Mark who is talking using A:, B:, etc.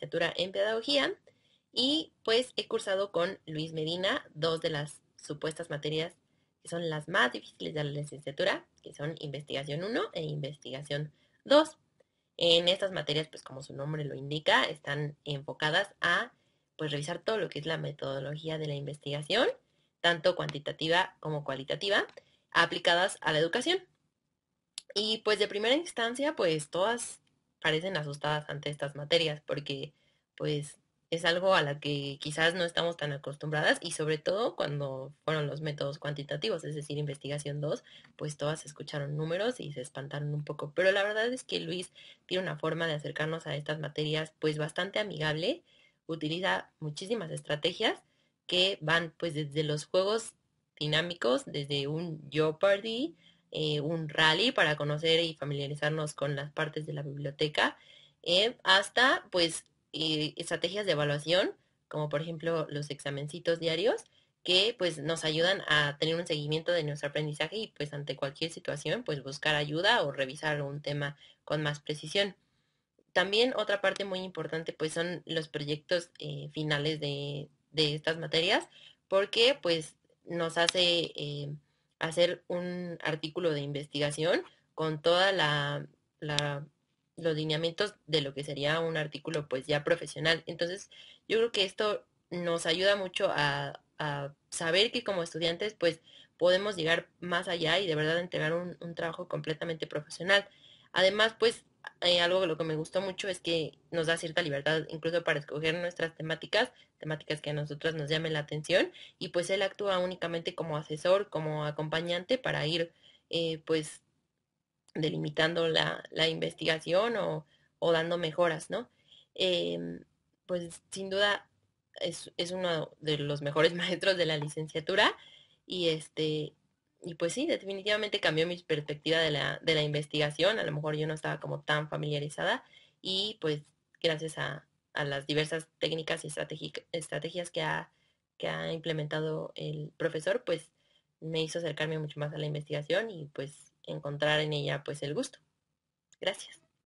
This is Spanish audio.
A: en pedagogía y pues he cursado con Luis Medina dos de las supuestas materias que son las más difíciles de la licenciatura, que son investigación 1 e investigación 2. En estas materias, pues como su nombre lo indica, están enfocadas a pues revisar todo lo que es la metodología de la investigación, tanto cuantitativa como cualitativa, aplicadas a la educación. Y pues de primera instancia, pues todas parecen asustadas ante estas materias porque pues es algo a la que quizás no estamos tan acostumbradas y sobre todo cuando fueron los métodos cuantitativos, es decir, investigación 2, pues todas escucharon números y se espantaron un poco. Pero la verdad es que Luis tiene una forma de acercarnos a estas materias pues bastante amigable, utiliza muchísimas estrategias que van pues desde los juegos dinámicos, desde un Jeopardy eh, un rally para conocer y familiarizarnos con las partes de la biblioteca, eh, hasta pues eh, estrategias de evaluación, como por ejemplo los examencitos diarios, que pues nos ayudan a tener un seguimiento de nuestro aprendizaje y pues ante cualquier situación pues buscar ayuda o revisar un tema con más precisión. También otra parte muy importante pues son los proyectos finales de, estas materias porque pues nos hace hacer un artículo de investigación con toda la, los lineamientos de lo que sería un artículo pues ya profesional. Entonces, yo creo que esto nos ayuda mucho a, saber que como estudiantes pues podemos llegar más allá y de verdad entregar un trabajo completamente profesional. Además, pues algo que lo que me gustó mucho es que nos da cierta libertad incluso para escoger nuestras temáticas, temáticas que a nosotros nos llamen la atención y pues él actúa únicamente como asesor, como acompañante para ir eh, pues delimitando la, investigación o, dando mejoras, ¿no? Em, pues sin duda es, es, uno de los mejores maestros de la licenciatura y este y pues sí, definitivamente cambió mi perspectiva de la, investigación. A lo mejor yo no estaba como tan familiarizada y pues gracias a, las diversas técnicas y estrategias que ha, que ha implementado el profesor, pues me hizo acercarme mucho más a la investigación y pues encontrar en ella pues el gusto. Gracias.